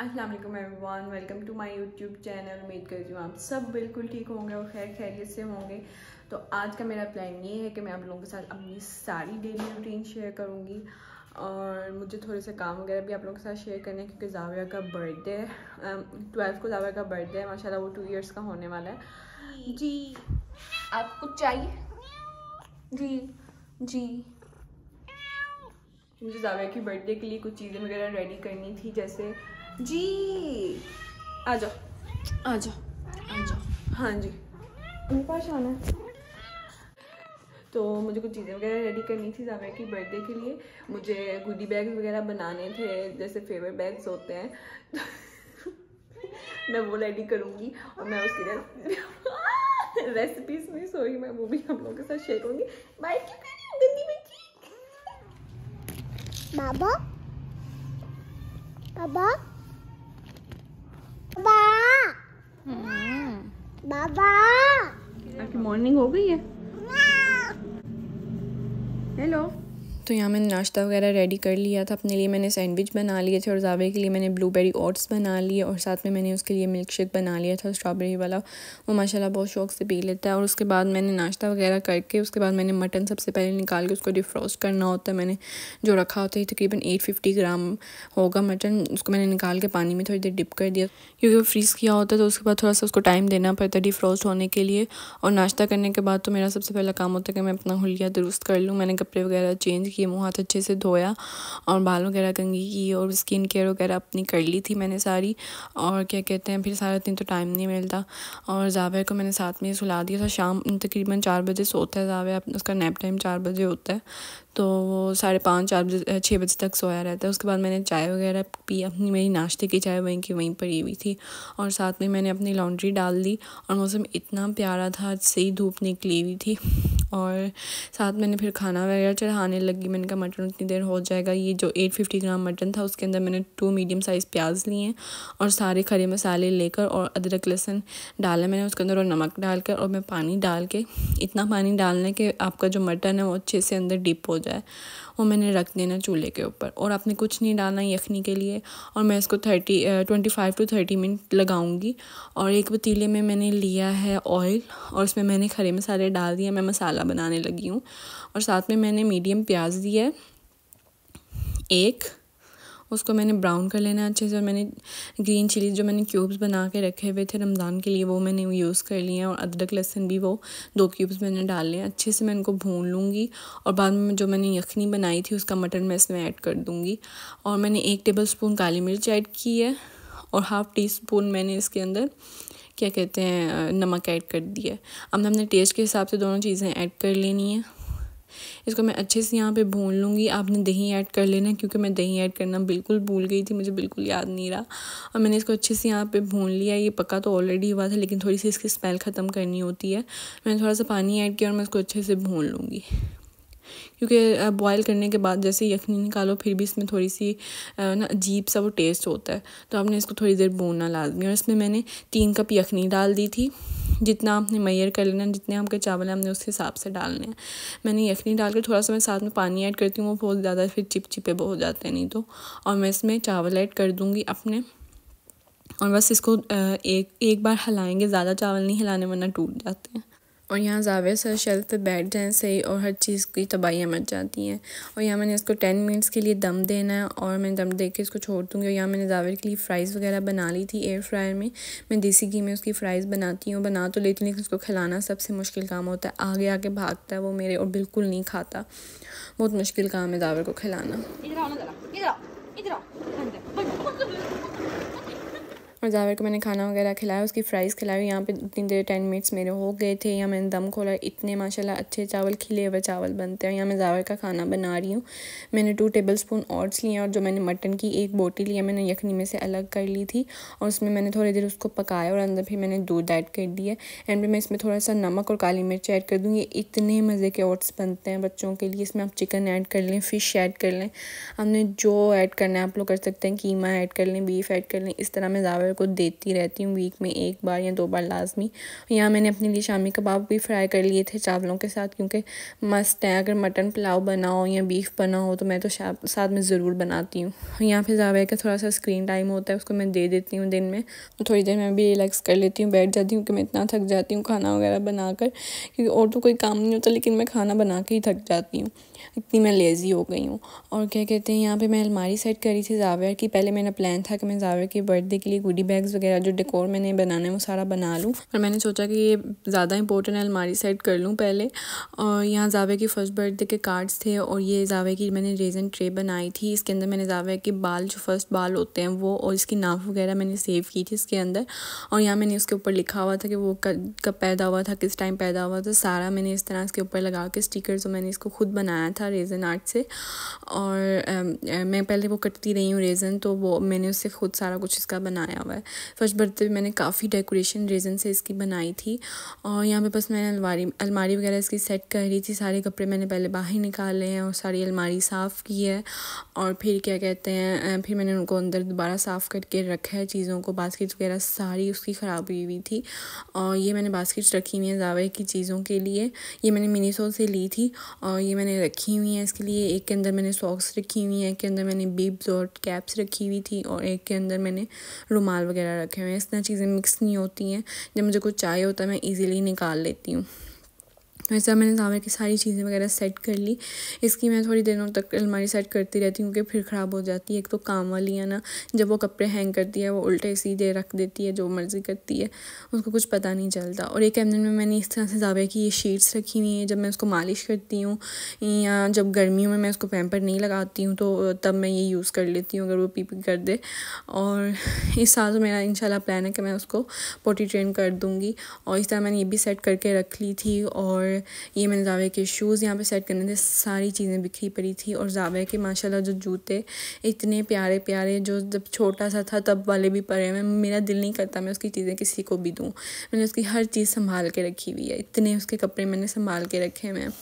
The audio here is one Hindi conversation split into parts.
Aslam everyone welcome to my YouTube channel उम्मीद करती हूँ आप सब बिल्कुल ठीक होंगे और खैर खैरियत से होंगे तो आज का मेरा प्लान ये है कि मैं आप लोगों के साथ अपनी सारी डेली रूटीन शेयर करूँगी और मुझे थोड़े से काम वगैरह भी आप लोगों के साथ शेयर करने क्योंकि जाविया का बर्थडे ट्वेल्थ को जाविया का बर्थडे है माशा वो टू ईयर्स का होने वाला है जी आप कुछ चाहिए जी जी मुझे जाविया की बर्थडे के लिए कुछ चीज़ें वगैरह रेडी करनी थी जैसे जी आ जाओ आ जाओ आ जाओ हाँ जी मेरे पास आना तो मुझे कुछ चीज़ें वगैरह रेडी करनी थी जावेर की बर्थडे के लिए मुझे गुडी बैग वगैरह बनाने थे जैसे फेवर बैग्स होते हैं तो मैं वो रेडी करूँगी और मैं उसकी रेसिपीज में सॉरी मैं वो भी हम लोगों के साथ शेयर करूँगी बाय बाबा बाबा बाबा आपकी मॉर्निंग हो गई है हेलो हाँ। तो यहाँ मैंने नाश्ता वगैरह रेडी कर लिया था अपने लिए मैंने सैंडविच बना लिए थे और जावे के लिए मैंने ब्लूबेरी ओट्स बना लिए और साथ में मैंने उसके लिए मिल्क शेक बना लिया था स्ट्रॉबेरी वाला वो माशाल्लाह बहुत शौक से पी लेता है और उसके बाद मैंने नाश्ता वगैरह करके उसके बाद मैंने मटन सबसे पहले निकाल के उसको डिफ्रोस्ट करना होता है मैंने जो रखा होता है तकरीबन एट फिफ्टी ग्राम होगा मटन उसको मैंने निकाल के पानी में थोड़ी देर डिप कर दिया क्योंकि वो फ्रीज़ किया होता है तो उसके बाद थोड़ा सा उसको टाइम देना पड़ता है डिफ्रोस्ट होने के लिए और नाश्ता करने के बाद तो मेरा सबसे पहला काम होता है कि मैं अपना हुलिया दुरुस्त कर लूँ मैंने कपड़े वगैरह चेंज किया किए मुँह हाथ अच्छे से धोया और बाल वगैरह कंगी की और स्किन केयर वगैरह अपनी कर ली थी मैंने सारी और क्या कहते हैं फिर सारा दिन तो टाइम नहीं मिलता और जावेर को मैंने साथ में सुला दिया था शाम तकरीबन चार बजे सोता है जावेर उसका नैप टाइम चार बजे होता है तो वो साढ़े पाँच चार बजे छः बजे तक सोया रहता है उसके बाद मैंने चाय वगैरह पी अपनी मेरी नाश्ते की चाय वहीं की वहीं पर ही हुई थी और साथ में मैंने अपनी लॉन्ड्री डाल दी और मौसम इतना प्यारा था आज से ही धूप निकली हुई थी और साथ मैंने फिर खाना वगैरह चढ़ाने लगी मैंने कहा मटन उतनी देर हो जाएगा ये जो एट फिफ्टी ग्राम मटन था उसके अंदर मैंने टू मीडियम साइज़ प्याज लिए और सारे खड़े मसाले लेकर और अदरक लहसुन डाला मैंने उसके अंदर और नमक डालकर और मैं पानी डाल के इतना पानी डालना कि आपका जो मटन है वो अच्छे से अंदर डिप हो जाए वो मैंने रख देना चूल्हे के ऊपर और आपने कुछ नहीं डालना यखनी के लिए और मैं इसको thirty twenty five to thirty minute लगाऊंगी और एक पतीले में मैंने लिया है ऑयल और उसमें मैंने खरे मसाले डाल दिए मैं मसाला बनाने लगी हूँ और साथ में मैंने मीडियम प्याज दिया है एक उसको मैंने ब्राउन कर लेना अच्छे से और मैंने ग्रीन चिलीज़ जो मैंने क्यूब्स बना के रखे हुए थे रमज़ान के लिए वो मैंने यूज़ कर लिए हैं और अदरक लहसन भी वो दो क्यूब्स मैंने डाल लिए अच्छे से मैं इनको भून लूँगी और बाद में जो मैंने यखनी बनाई थी उसका मटन मैं इसमें ऐड कर दूँगी और मैंने एक टेबल स्पून काली मिर्च ऐड की है और हाफ़ टी स्पून मैंने इसके अंदर क्या कहते हैं नमक ऐड कर दिया अब हमने टेस्ट के हिसाब से दोनों चीज़ें ऐड कर लेनी है इसको मैं अच्छे से यहाँ पे भून लूँगी आपने दही ऐड कर लेना क्योंकि मैं दही ऐड करना बिल्कुल भूल गई थी मुझे बिल्कुल याद नहीं रहा और मैंने इसको अच्छे से यहाँ पे भून लिया ये पका तो ऑलरेडी हुआ था लेकिन थोड़ी सी इसकी स्मेल ख़त्म करनी होती है मैंने थोड़ा सा पानी ऐड किया और मैं इसको अच्छे से भून लूँगी क्योंकि बॉयल करने के बाद जैसे यखनी निकालो फिर भी इसमें थोड़ी सी ना अजीब सा वो टेस्ट होता है तो आपने इसको थोड़ी देर भूनना लाजमी और इसमें मैंने तीन कप यखनी डाल दी थी जितना आपने मैयर कर लेना जितने आपके चावल हैं हमने उस हिसाब से डालने हैं मैंने यखनी डाल कर थोड़ा सा मैं साथ में पानी ऐड करती हूँ वो बहुत ज़्यादा फिर चिपचिपे हो जाते हैं नहीं तो और मैं इसमें चावल ऐड कर दूँगी अपने और बस इसको एक एक बार हिलाएंगे ज़्यादा चावल नहीं हिलाने वरना टूट जाते हैं और यहाँ जावेद सर शेल्फ पे बैठ जाएँ सही और हर चीज़ की तबाहियाँ मच जाती हैं और यहाँ मैंने इसको टेन मिनट्स के लिए दम देना है और मैं दम दे के इसको छोड़ दूँगी और यहाँ मैंने जावेद के लिए फ़्राइज़ वगैरह बना ली थी एयर फ्रायर में मैं देसी घी में उसकी फ़्राइज़ बनाती हूँ बना तो लेती हूँ लेकिन उसको खिलाना सबसे मुश्किल काम होता है आगे आके भागता है वो मेरे और बिल्कुल नहीं खाता बहुत मुश्किल काम है जावेद को खिलाना और जावर को मैंने खाना वगैरह खिलाया उसकी फ़्राइज़ खिलाई यहाँ पे इतनी देर टेन मिनट्स मेरे हो गए थे यहाँ मैंने दम खोला इतने माशाल्लाह अच्छे चावल खिले हुए चावल बनते हैं यहाँ मैं जावर का खाना बना रही हूँ मैंने टू टेबल स्पून ऑट्स लिए और जो मैंने मटन की एक बोटी लिया मैंने यखनी में से अलग कर ली थी और उसमें मैंने थोड़ी देर उसको पकाया और अंदर फिर मैंने दूध ऐड कर दिया एंड मैं इसमें थोड़ा सा नमक और काली मिर्च ऐड कर दूँ ये इतने मज़े के ऑट्स बनते हैं बच्चों के लिए इसमें आप चिकन ऐड कर लें फ़िश ऐड कर लें हमने जो ऐड करना है आप लोग कर सकते हैं कीमा ऐड कर लें बीफ ऐड कर लें इस तरह मैं जावर परिवार को देती रहती हूँ वीक में एक बार या दो बार लाजमी यहाँ मैंने अपने लिए शामी कबाब भी फ्राई कर लिए थे चावलों के साथ क्योंकि मस्त है अगर मटन पुलाव बनाओ या बीफ बना हो तो मैं तो साथ में ज़रूर बनाती हूँ यहाँ पे जावे का थोड़ा सा स्क्रीन टाइम होता है उसको मैं दे देती हूँ दिन में तो थोड़ी देर में भी रिलैक्स कर लेती हूँ बैठ जाती हूँ कि मैं इतना थक जाती हूँ खाना वगैरह बनाकर क्योंकि और तो कोई काम नहीं होता लेकिन मैं खाना बना के ही थक जाती हूँ इतनी मैं लेज़ी हो गई हूँ और क्या कहते हैं यहाँ पे मैं अलमारी सेट करी थी जावेर की पहले मेरा प्लान था कि मैं जावेर के बर्थडे के लिए गुडी कैडी बैग्स वगैरह जो डेकोर मैंने बनाना है वो सारा बना लूँ और मैंने सोचा कि ये ज़्यादा इंपॉर्टेंट है अलमारी सेट कर लूँ पहले और यहाँ जावे की फर्स्ट बर्थडे के कार्ड्स थे और ये जावे की मैंने रेजन ट्रे बनाई थी इसके अंदर मैंने जावे के बाल जो फर्स्ट बाल होते हैं वो और इसकी नाफ वगैरह मैंने सेव की थी इसके अंदर और यहाँ मैंने उसके ऊपर लिखा हुआ था कि वो कब पैदा हुआ था किस टाइम पैदा हुआ था सारा मैंने इस तरह इसके ऊपर लगा के स्टिकर्स मैंने इसको खुद बनाया था रेजन आर्ट से और मैं पहले वो कटती रही हूँ रेजन तो वो मैंने उससे खुद सारा कुछ इसका बनाया हुआ हुआ है फर्स्ट बर्थडे पे मैंने काफ़ी डेकोरेशन रेजन से इसकी बनाई थी और यहाँ पे बस मैंने अलमारी अलमारी वगैरह इसकी सेट कर रही थी सारे कपड़े मैंने पहले बाहर निकाले हैं और सारी अलमारी साफ़ की है और फिर क्या कहते हैं फिर मैंने उनको अंदर दोबारा साफ़ करके रखा है चीज़ों को बास्केट वगैरह सारी उसकी ख़राब हुई हुई थी और ये मैंने बास्केट्स रखी हुई हैं जावे की चीज़ों के लिए ये मैंने मिनीसो से ली थी और ये मैंने रखी हुई हैं इसके लिए एक के अंदर मैंने सॉक्स रखी हुई हैं एक के अंदर मैंने बीब्स और कैप्स रखी हुई थी और एक के अंदर मैंने रुमाल मसाल वगैरह रखे हुए हैं इस तरह चीज़ें मिक्स नहीं होती हैं जब मुझे कुछ चाहिए होता है मैं ईज़िली निकाल लेती हूँ वैसा मैंने सामने की सारी चीज़ें वगैरह सेट कर ली इसकी मैं थोड़ी दिनों तक अलमारी सेट करती रहती हूँ क्योंकि फिर ख़राब हो जाती है एक तो काम वाली है ना जब वो कपड़े हैंग करती है वो उल्टे सीधे रख देती है जो मर्ज़ी करती है उसको कुछ पता नहीं चलता और एक कैमरे में मैंने इस तरह से जावे की ये शीट्स रखी हुई हैं जब मैं उसको मालिश करती हूँ या जब गर्मियों में मैं उसको पैम्पर नहीं लगाती हूँ तो तब मैं ये यूज़ कर लेती हूँ अगर वो पी कर दे और इस साल तो मेरा इन प्लान है कि मैं उसको पोटी ट्रेन कर दूँगी और इस तरह मैंने ये भी सेट करके रख ली थी और ये मैंने जावे के शूज़ यहाँ पे सेट करने थे सारी चीज़ें बिखरी पड़ी थी और जावे के माशाल्लाह जो जूते इतने प्यारे प्यारे जो जब छोटा सा था तब वाले भी पड़े हुए मेरा दिल नहीं करता मैं उसकी चीज़ें किसी को भी दूँ मैंने उसकी हर चीज़ संभाल के रखी हुई है इतने उसके कपड़े मैंने संभाल के रखे हुए हैं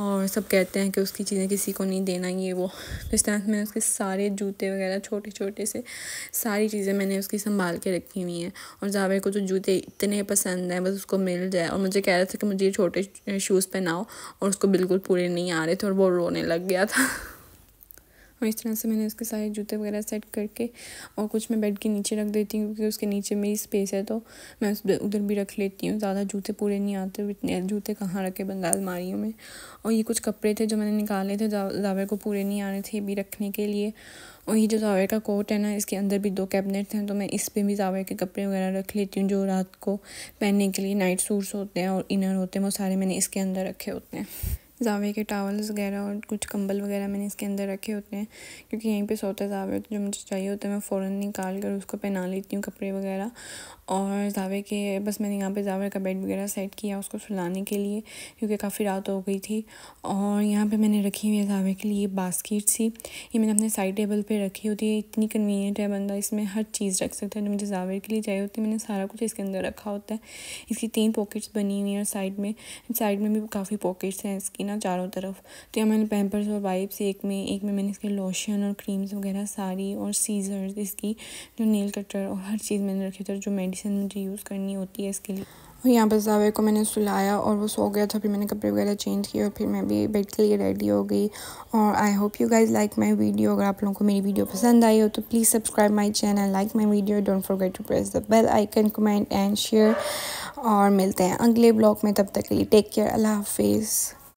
और सब कहते हैं कि उसकी चीज़ें किसी को नहीं देना ये वो तो इस तरह से मैंने उसके सारे जूते वगैरह छोटे छोटे से सारी चीज़ें मैंने उसकी संभाल के रखी हुई हैं और जावेद को जो तो जूते इतने पसंद हैं बस उसको मिल जाए और मुझे कह रहा था कि मुझे ये छोटे शूज़ पहनाओ और उसको बिल्कुल पूरे नहीं आ रहे थे और वो रोने लग गया था और इस तरह से मैंने उसके सारे जूते वगैरह सेट करके और कुछ मैं बेड के नीचे रख देती हूँ क्योंकि उसके नीचे मेरी स्पेस है तो मैं उस उधर भी रख लेती हूँ ज़्यादा जूते पूरे नहीं आते इतने जूते कहाँ रखे बंदा मारियों में और ये कुछ कपड़े थे जो मैंने निकाले थे जावर को पूरे नहीं आ रहे थे भी रखने के लिए और ये जो जावर का कोट है ना इसके अंदर भी दो कैबिनेट हैं तो मैं इस पर भी जावर के कपड़े वगैरह रख लेती हूँ जो रात को पहनने के लिए नाइट सूट्स होते हैं और इनर होते हैं वो सारे मैंने इसके अंदर रखे होते हैं जावे के टावल्स वगैरह और कुछ कंबल वगैरह मैंने इसके अंदर रखे होते हैं क्योंकि यहीं पे सोता है जावे तो जो मुझे चाहिए होता है मैं फ़ौरन निकाल कर उसको पहना लेती हूँ कपड़े वगैरह और जावे के बस मैंने यहाँ पे जावे का बेड वगैरह सेट किया उसको सुलाने के लिए क्योंकि काफ़ी रात हो गई थी और यहाँ पे मैंने रखी हुई है जावे के लिए बास्केट सी ये मैंने अपने साइड टेबल पे रखी होती है इतनी कन्वीनियंट है बंदा इसमें हर चीज़ रख सकता है जो मुझे जावे के लिए चाहिए होती है मैंने सारा कुछ इसके अंदर रखा होता है इसकी तीन पॉकेट्स बनी हुई हैं साइड में साइड में भी काफ़ी पॉकेट्स हैं इसकी ना चारों तरफ तो यहाँ मैंने पैम्पर्स और वाइप्स एक में एक में मैंने इसके लोशन और क्रीम्स वगैरह सारी और सीजर्स इसकी जो नेल कटर और हर चीज़ मैंने रखी होती है जो मेडिसिन कलेक्शन मुझे यूज़ करनी होती है इसके लिए और यहाँ पर जावे को मैंने सुलाया और वो सो गया था फिर मैंने कपड़े वगैरह चेंज किए और फिर मैं भी बेड के लिए रेडी हो गई और I hope you guys like my video अगर आप लोगों को मेरी वीडियो पसंद आई हो तो please subscribe my channel like my video don't forget to press the bell icon comment and share और मिलते हैं अगले ब्लॉग में तब तक के लिए टेक केयर अल्लाह हाफिज़